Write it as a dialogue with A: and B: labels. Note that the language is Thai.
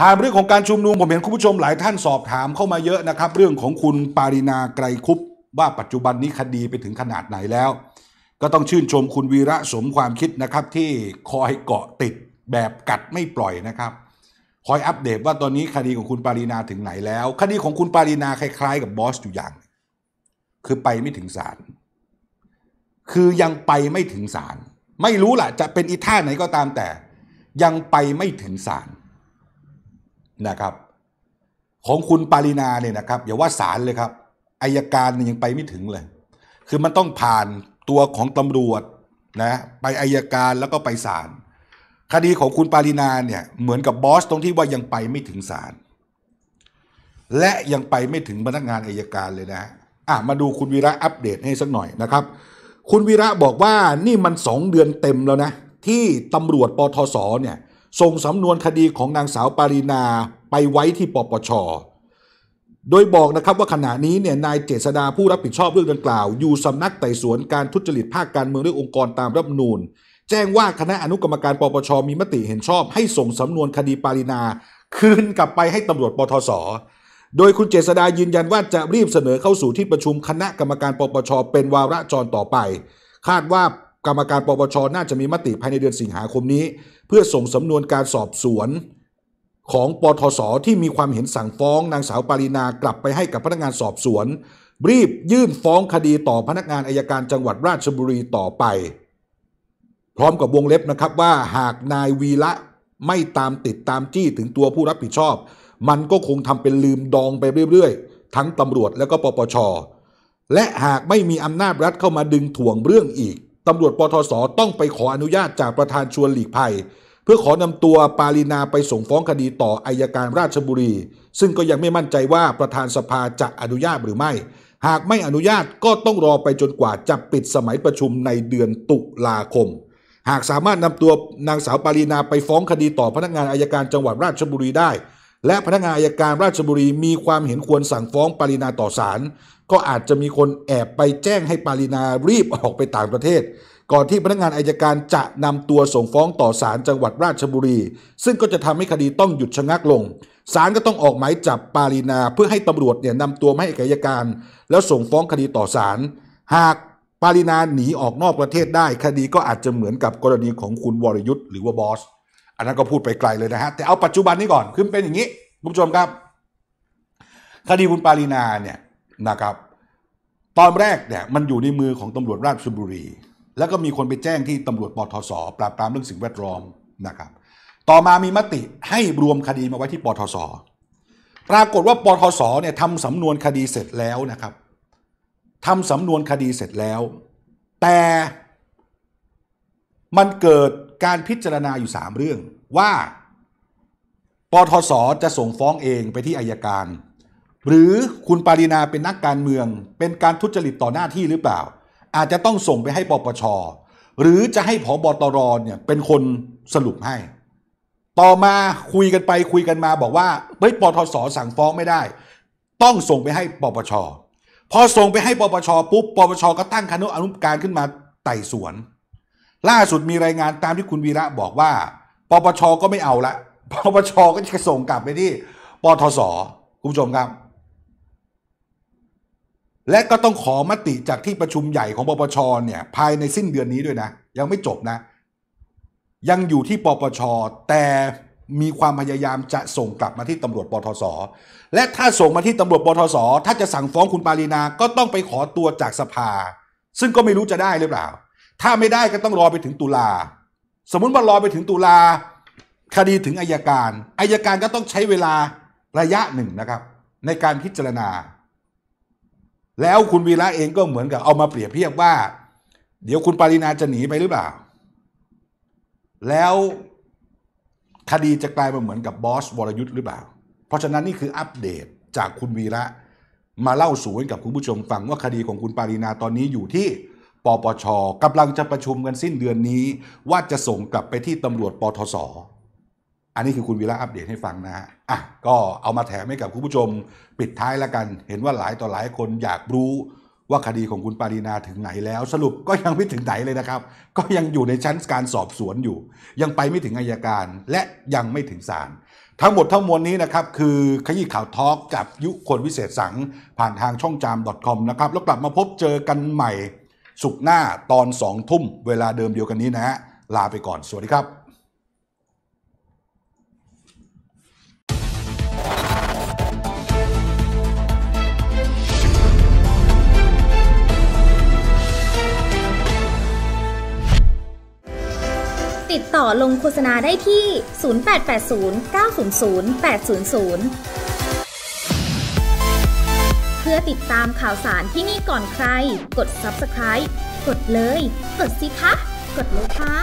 A: ถามเรื่องของการชุมนุมผมเห็นคุณผู้ชมหลายท่านสอบถามเข้ามาเยอะนะครับ เรื่องของคุณปารินาไกรคุปว่าปัจจุบันนี้คดีไปถึงขนาดไหนแล้ว ก็ต้องชื่นชมคุณวีระสมความคิดนะครับ ที่คอยเกาะติดแบบกัดไม่ปล่อยนะครับคอยอัปเดตว่าตอนนี้คดีของคุณปารีนาถึงไหนแล้ว คดีของคุณปารีนาคล้าย ๆ กับบอสอยู่อย่าง คือไปไม่ถึงศาลคือยังไปไม่ถึงศาลไม่รู้ล่ะ จะเป็นอีท่าไหนก็ตามแต่ ยังไปไม่ถึงศาลนะครับของคุณปารีนาเนี่ยนะครับอย่าว่าศาลเลยครับอายการยังไปไม่ถึงเลย คือมันต้องผ่านตัวของตำรวจนะไปอายการแล้วก็ไปศาลคดีของคุณปารีนาเนี่ยเหมือนกับบอส ตรงที่ว่ายังไปไม่ถึงศาลและยังไปไม่ถึงพนักงานอายการเลยนะอ่ะมาดูคุณวีระอัปเดตให้สักหน่อยนะครับ คุณวีระบอกว่านี่มันสองเดือนเต็มแล้วนะที่ตำรวจปทศเนี่ยส่งสำนวนคดีของนางสาวปารีนาไปไว้ที่ปปช โดยบอกนะครับว่าขณะนี้เนี่ยนายเจษดาผู้รับผิดชอบเรื่องดังกล่าว อยู่สำนักไต่สวนการทุจริตภาคการเมืองด้วยองค์กรตามรัฐนูนแจ้งว่าคณะอนุกรรมการปปชมีมติเห็นชอบ ให้ส่งสำนวนคดีปารีนาคืนกลับไปให้ตำรวจปทศโดยคุณเจษดายืนยันว่าจะรีบเสนอเข้าสู่ที่ประชุมคณะกรรมการ ปปช เป็นวาระจรต่อไป คาดว่ากรรมการปปช น่าจะมีมติภายในเดือนสิงหาคมนี้ เพื่อส่งสำนวนการสอบสวน ของปทศที่มีความเห็นสั่งฟ้องนางสาวปารีนากลับไปให้กับพนักงานสอบสวนรีบยื่นฟ้องคดีต่อพนักงานอายการจังหวัดราชบุรีต่อไป พร้อมกับวงเล็บนะครับว่า หากนายวีระไม่ตามติดตามจี้ถึงตัวผู้รับผิดชอบ มันก็คงทำเป็นลืมดองไปเรื่อยๆทั้งตำรวจและก็ปปชและหากไม่มีอำนาจรัฐเข้ามาดึงถ่วงเรื่องอีกตำรวจปทศต้องไปขออนุญาตจากประธานชวนหลีกภัย เพื่อขอนำตัวปารีนาไปส่งฟ้องคดีต่ออายการราชบุรี ซึ่งก็ยังไม่มั่นใจว่าประธานสภาจะอนุญาตหรือไม่ หากไม่อนุญาตก็ต้องรอไปจนกว่าจะปิดสมัยประชุมในเดือนตุลาคม หากสามารถนำตัวนางสาวปารีนาไปฟ้องคดีต่อพนักงานอายการจังหวัดราชบุรีได้ และพนักงานอายการราชบุรี มีความเห็นควรสั่งฟ้องปรีนาต่อศาลก็อาจจะมีคนแอบไปแจ้งให้ปารีนา รีบออกไปต่างประเทศ ก่อนที่พนักงานอายการจะนำตัวส่งฟ้องต่อศาลจังหวัดราชบุรี ซึ่งก็จะทำให้คดีต้องหยุดชะงักลงศาลก็ต้องออกหมายจับปารีนาเพื่อให้ตำรวจเนี่ยนำตัวมาให้อายการ แล้วส่งฟ้องคดีต่อศาลหากปารีนาหนีออกนอกประเทศได้คดีก็อาจจะเหมือนกับกรณีของคุณวรยุทธ์หรือว่าบอสอันนั้นก็พูดไปไกลเลยนะฮะแต่เอาปัจจุบันนี้ก่อนคือเป็นอย่างนี้คุณผู้ชมครับ คดีคุณปารีนาเนี่ยนะครับตอนแรกเนี่ยมันอยู่ในมือของตำรวจราชบุรี แล้วก็มีคนไปแจ้งที่ตำรวจปทศปราบปรามเรื่องสิ่งแวดล้อมนะครับต่อมามีมติให้รวมคดีมาไว้ที่ปทศปรากฏว่าปทศเนี่ยทำสำนวนคดีเสร็จแล้วนะครับทำสำนวนคดีเสร็จแล้ว แต่มันเกิดการพิจารณาอยู่3เรื่องว่าปทศจะส่งฟ้องเองไปที่อายการหรือคุณปารีนาเป็นนักการเมือง เป็นการทุจริตต่อหน้าที่หรือเปล่า อาจจะต้องส่งไปให้ปปชหรือจะให้ผอบอตรเนี่ยเป็นคนสรุปให้ ต่อมาคุยกันไปคุยกันมาบอกว่าเฮ้ยปทศสั่งฟ้องไม่ได้ ต้องส่งไปให้ปปชพอส่งไปให้ปปชปุ๊บปปชก็ตั้งคณะอนุกรรมการขึ้นมาไต่สวน ล่าสุดมีรายงานตามที่คุณวีระบอกว่าปปชก็ไม่เอาละปปชก็จะส่งกลับไปที่ปทศคุณผู้ชมครับและก็ต้องขอมติจากที่ประชุมใหญ่ของปปชเนี่ยภายในสิ้นเดือนนี้ด้วยนะ ยังไม่จบนะ ยังอยู่ที่ปปชแต่มีความพยายามจะส่งกลับมาที่ตำรวจ ปทศและถ้าส่งมาที่ตำรวจปทศถ้าจะสั่งฟ้องคุณปารีนา ก็ต้องไปขอตัวจากสภา ซึ่งก็ไม่รู้จะได้หรือเปล่า ถ้าไม่ได้ก็ต้องรอไปถึงตุลาสมมุติว่ารอไปถึงตุลาคดีถึงอายการอายการก็ต้องใช้เวลาระยะหนึ่งนะครับ ในการพิจารณาแล้วคุณวีระเองก็เหมือนกับเอามาเปรียบเทียบว่า เดี๋ยวคุณปรินาจะหนีไปหรือเปล่า แล้วคดีจะกลายมาเหมือนกับบอสวรยุทธ์หรือเปล่า เพราะฉะนั้นนี่คืออัปเดตจากคุณวีระมาเล่าสู่ให้กับคุณผู้ชมฟังว่าคดีของคุณปารีนาตอนนี้อยู่ที่ปปชกำลังจะประชุมกันสิ้นเดือนนี้ว่าจะส่งกลับไปที่ตำรวจปทศอันนี้คือคุณวีระอัปเดตให้ฟังนะฮะ อ่ะ ก็เอามาแถมให้กับคุณผู้ชม ปิดท้ายแล้วกัน เห็นว่าหลายต่อหลายคนอยากรู้ว่าคดีของคุณปารีนาถึงไหนแล้ว สรุปก็ยังไม่ถึงไหนเลยนะครับ ก็ยังอยู่ในชั้นการสอบสวนอยู่ ยังไปไม่ถึงอายการ และยังไม่ถึงศาล ทั้งหมดทั้งมวลนี้นะครับ คือขยี้ข่าวทอล์กกับยุคนวิเศษสังผ่านทางช่องจาม .com นะครับแล้วกลับมาพบเจอกันใหม่ สุขหน้าตอนสองทุ่มเวลาเดิมเดียวกันนี้นะฮะ ลาไปก่อน สวัสดีครับต่อลงโฆษณาได้ที่ 0880 900 800 เพื่อติดตามข่าวสารที่นี่ก่อนใคร กด subscribe กดเลย กดสิคะ กดเลยค่ะ